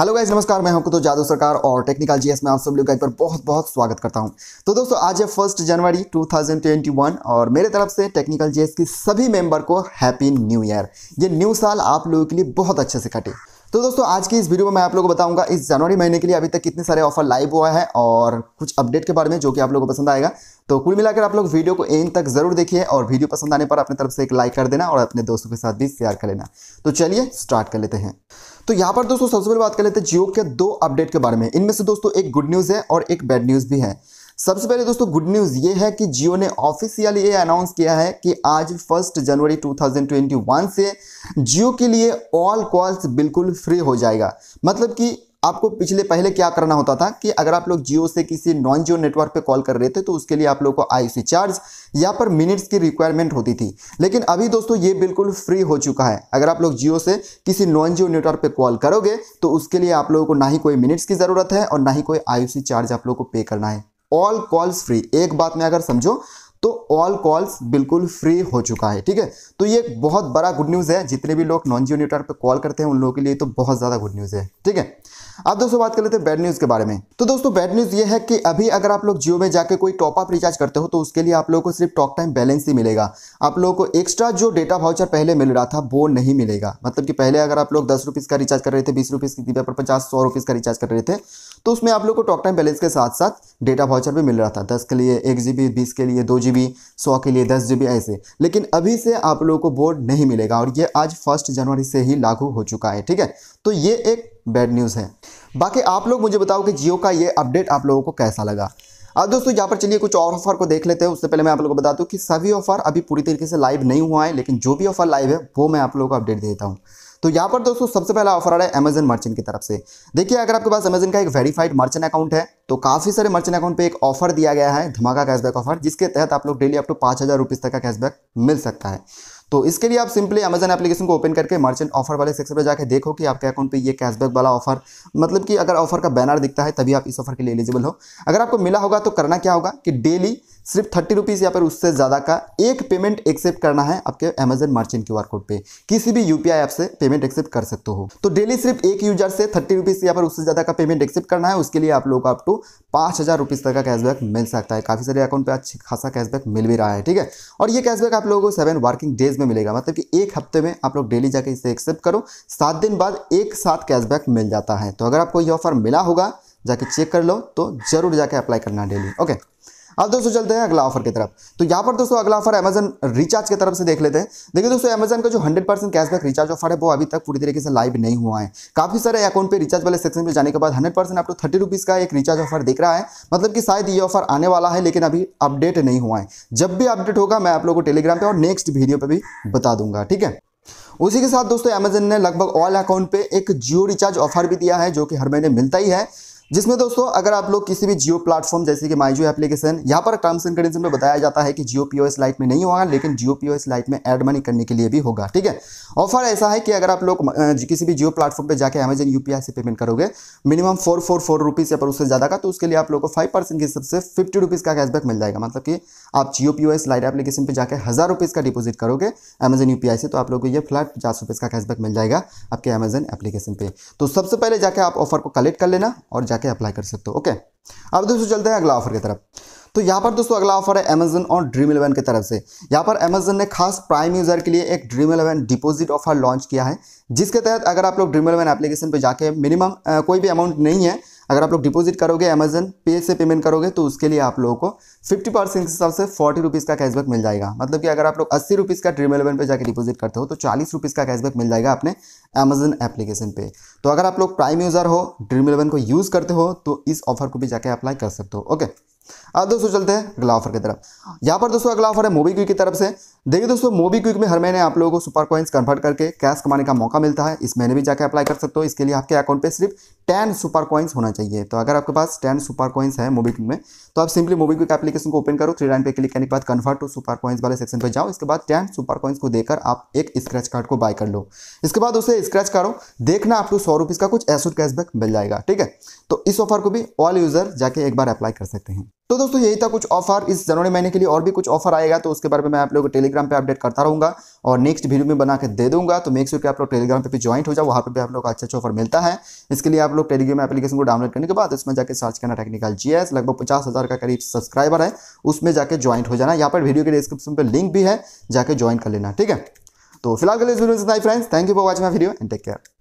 hello guys नमस्कार मैं हमको तो जादू सरकार और टेक्निकल जीएस में आप सब लोग का एक बार बहुत बहुत स्वागत करता हूं तो दोस्तों आज है फर्स्ट जनवरी 2021 और मेरे तरफ से टेक्निकल जीएस की सभी मेंबर को हैप्पी न्यू ईयर ये न्यू साल आप लोगों के लिए बहुत अच्छे से कटे तो दोस्तों आज की इस वीडियो में मैं आप लोगों को बताऊंगा इस जनवरी महीने के लिए अभी तक कितने सारे ऑफर लाइव हुआ है और कुछ अपडेट के बारे में जो कि आप लोगों को पसंद आएगा तो कुल मिलाकर आप लोग वीडियो को एंड तक जरूर देखिए और वीडियो पसंद आने पर अपने तरफ से एक लाइक कर देना और अपने दोस्तों के साथ भी शेयर कर लेना तो चलिए स्टार्ट कर लेते हैं तो यहाँ पर दोस्तों सबसे पहले बात कर लेते हैं जियो के दो अपडेट के बारे में इनमें से दोस्तों एक गुड न्यूज़ है और एक बैड न्यूज़ भी है सबसे पहले दोस्तों गुड न्यूज़ ये है कि जियो ने ऑफिशियली ये अनाउंस किया है कि आज फर्स्ट जनवरी 2021 से जियो के लिए ऑल कॉल्स बिल्कुल फ्री हो जाएगा मतलब कि आपको पिछले पहले क्या करना होता था कि अगर आप लोग जियो से किसी नॉन जियो नेटवर्क पे कॉल कर रहे थे तो उसके लिए आप लोग को आईसी चार्ज या पर मिनट्स की रिक्वायरमेंट होती थी लेकिन अभी दोस्तों ये बिल्कुल फ्री हो चुका है अगर आप लोग जियो से किसी नॉन जियो नेटवर्क पे कॉल करोगे तो उसके लिए आप लोगों को ना ही कोई मिनट्स की ज़रूरत है और ना ही कोई आई चार्ज आप लोग को पे करना है ऑल कॉल्स फ्री एक बात में अगर समझो तो ऑल कॉल्स बिल्कुल फ्री हो चुका है ठीक है तो ये एक बहुत बड़ा गुड न्यूज़ है जितने भी लोग नॉन जियो नेटवर्क पर कॉल करते हैं उन लोगों के लिए तो बहुत ज़्यादा गुड न्यूज़ है ठीक है अब दोस्तों बात कर लेते हैं बैड न्यूज़ के बारे में तो दोस्तों बैड न्यूज़ ये है कि अभी अगर आप लोग जियो में जाकर कोई टॉपअप रिचार्ज करते हो तो उसके लिए आप लोगों को सिर्फ टॉक टाइम बैलेंस ही मिलेगा आप लोगों को एक्स्ट्रा जो डेटा वाउचर पहले मिल रहा था वो नहीं मिलेगा मतलब कि पहले अगर आप लोग दस रुपीज़ का रिचार्ज कर रहे थे बीस रुपीज़ की दीपा पर पचास सौ रुपीज़ का रिचार्ज कर रहे थे तो उसमें आप लोग को टॉक टाइम बैलेंस के साथ साथ डेटा वाउचर भी मिल रहा था दस के लिए एक जी बी बीस के लिए दो जी बी सौ के लिए दस जी बी ऐसे लेकिन अभी से आप लोगों को बोर्ड नहीं मिलेगा और ये आज फर्स्ट जनवरी से ही लागू हो चुका है ठीक है तो ये एक बैड न्यूज़ है बाकी आप लोग मुझे बताओ कि जियो का ये अपडेट आप लोगों को कैसा लगा अब दोस्तों यहाँ पर चलिए कुछ और ऑफर को देख लेते हैं उससे पहले मैं आप लोगों को बता दूँ कि सभी ऑफर अभी पूरी तरीके से लाइव नहीं हुआ है लेकिन जो भी ऑफर लाइव है वो मैं आप लोगों को अपडेट देता हूँ तो यहाँ पर दोस्तों सबसे पहला ऑफर आ रहा है अमेजन मर्चेंट की तरफ से देखिए अगर आपके पास अमेजन का एक वेरीफाइड मर्चेंट अकाउंट है तो काफ़ी सारे मर्चेंट अकाउंट पे एक ऑफर दिया गया है धमाका कैशबैक ऑफर जिसके तहत आप लोग डेली अप पांच हज़ार रुपीज़ तक का कैशबैक मिल सकता है तो इसके लिए आप सिंपली अमेजन एप्लीकेशन को ओपन करके मर्चेंट ऑफर वाले सेक्शन पर जाकर देखो कि आपके अकाउंट पे ये कैशबैक वाला ऑफर मतलब कि अगर ऑफर का बैनर दिखता है तभी आप इस ऑफर के लिए एलिजिबल हो अगर आपको मिला होगा तो करना क्या होगा कि डेली सिर्फ थर्टी रुपीज़ या फिर उससे ज़्यादा का एक पेमेंट एक्सेप्ट करना है आपके अमेजन मर्चेंट क्यू कोड पे किसी भी यूपीआई ऐप से पेमेंट एक्सेप्ट कर सकते हो तो डेली सिर्फ एक यूजर से थर्टी रुपीज़ या फिर उससे ज़्यादा का पेमेंट एक्सेप्ट करना है उसके लिए आप लोग को अप टू पाँच हज़ार रुपीज़ तक का कैशबैक मिल सकता है काफ़ी सारे अकाउंट पर अच्छी खासा कैशबैक मिल भी रहा है ठीक है और ये कैशबैक आप लोगों को सेवन वर्किंग डेज में मिलेगा मतलब कि एक हफ्ते में आप लोग डेली जाके इसे एक्सेप्ट करो सात दिन बाद एक साथ कैशबैक मिल जाता है तो अगर आपको ये ऑफर मिला होगा जाके चेक कर लो तो ज़रूर जाके अप्लाई करना डेली ओके अब दोस्तों चलते हैं अगला ऑफर की तरफ तो यहाँ पर दोस्तों अगला ऑफर अमेजन रिचार्ज की तरफ से देख लेते हैं देखिए दोस्तों अमेजन का जो hundred percent cashback recharge offer है वो अभी तक पूरी तरीके से लाइव नहीं हुआ है काफी सारे अकाउंट पे रिचार्ज वाले सेक्शन में जाने के बाद हंड्रेड परसेंट आपको थर्टी रुपीज़ का एक रिचार्ज ऑफर देख रहा है मतलब कि शायद ये ऑफर आने वाला है लेकिन अभी अपडेट नहीं हुआ है जब भी अपडेट होगा मैं आप लोगों को टेलीग्राम पे और नेक्स्ट वीडियो पे भी बता दूंगा ठीक है उसी के साथ दोस्तों अमेजन ने लगभग ऑल अकाउंट पे एक जियो रिचार्ज ऑफर भी दिया है जो कि हर महीने मिलता ही है जिसमें दोस्तों अगर आप लोग किसी भी जियो प्लेटफॉर्म जैसे कि माई जियो एप्लीकेशन यहाँ पर टर्म्स एंड कंडीशन में बताया जाता है कि जियो पी लाइट में नहीं होगा लेकिन जियो पी लाइट में एड मनी करने के लिए भी होगा ठीक है ऑफर ऐसा है कि अगर आप लोग किसी भी जियो प्लेटफॉर्म पर जाकर अमेजन यूपीआई से पेमेंट करोगे minimum four four four rupees या पर उससे ज़्यादा का तो उसके लिए आप लोग को फाइव परसेंट के हिसाब से फिफ्टी रुपीज़ का कैशबैक मिल जाएगा मतलब कि आप जियो पी लाइट एप्लीकेशन पर जाकर हज़ार रुपीज़ का डिपोजिट करोगे अमेजन यू पी आई से तो आप लोग को ये फ्लैट पचास रुपीज़ का कैशबैक मिल जाएगा आपके अमेजन एप्लीकेशन पर तो सबसे पहले जाकर आप ऑफर को कलेक्ट कर लेना और जाकर जाके अप्लाई कर सकते हो ओके अब दोस्तों चलते हैं अगला ऑफर की तरफ तो यहाँ पर दोस्तों अगला ऑफर है अमेजन और ड्रीम इलेवन की तरफ से यहाँ पर अमेजन ने खास प्राइम यूजर के लिए एक Dream Eleven deposit offer launch किया है जिसके तहत अगर आप लोग ड्रीम इलेवन एप्लीकेशन पर जाके मिनिमम कोई भी अमाउंट नहीं है अगर आप लोग डिपॉजिट करोगे अमेजन पे से पेमेंट करोगे तो उसके लिए आप लोगों को फिफ्टी परसेंट के हिसाब से फोर्टी रुपीज़ का कैशबैक मिल जाएगा मतलब कि अगर आप लोग अस्सी रुपीज़ का ड्रीम इलेवन पर जाकर डिपॉजिट करते हो तो चालीस रुपीज़ का कैशबैक मिल जाएगा अपने अमेजन एप्लीकेशन पे तो अगर आप लोग प्राइम यूज़र हो ड्रीम इलेवन को यूज़ करते हो तो इस ऑफर को भी जाकर अप्लाई कर सकते हो ओके अब दोस्तों चलते हैं अगला ऑफर की तरफ यहाँ पर दोस्तों अगला ऑफर है मोबी क्विक की तरफ से देखिए दोस्तों मोबी क्विक में हर महीने आप लोगों को सुपर कॉइन्स कन्वर्ट करके कैश कमाने का मौका मिलता है इस महीने भी जाकर अप्लाई कर सकते हो इसके लिए आपके अकाउंट पे सिर्फ टेन सुपर कॉइन्स होना चाहिए तो अगर आपके पास टेन सुपर कॉइन्स है मोबी क्विक में तो आप सिंपली मोबी क्विक एप्लीकेशन को ओपन करो थ्री लाइन पे क्लिक करने के बाद कन्वर्ट टू सुपर कॉइन्स वाले सेक्शन पर जाओ इसके बाद टेन सुपर कॉइन्स को देकर आप एक स्क्रैच कार्ड को बाय कर लो इसके बाद उसे स्क्रैच करो देखना आपको सौ रुपीज़ का कुछ एसोड कैशबैक मिल जाएगा ठीक है तो इस ऑफर को भी ऑल यूज़र जाके एक बार अप्लाई कर सकते हैं तो दोस्तों यही था कुछ ऑफर इस जनवरी महीने के लिए और भी कुछ ऑफर आएगा तो उसके बारे में मैं आप लोगों को टेलीग्राम पे अपडेट करता रहूँगा और नेक्स्ट वीडियो में बना के दे दूंगा तो मेक श्योर कि आप लोग टेलीग्राम पे भी ज्वाइंट हो जाओ वहाँ पर भी आप लोग अच्छा अच्छा ऑफर मिलता है इसके लिए आप लोग टेलीग्राम एप्लीकेशन को डाउनलोड करने के बाद उसमें जाकर सर्च करना टेक्निकल जी लगभग पचास का करीब सब्सक्राइबर है उसमें जाकर ज्वाइंट हो जाना यहाँ पर वीडियो के डिस्क्रिप्शन पर लिंक भी है जाकर ज्वाइन कर लेना ठीक है तो फिलहाल के लिए friends thank you for watching my video and take care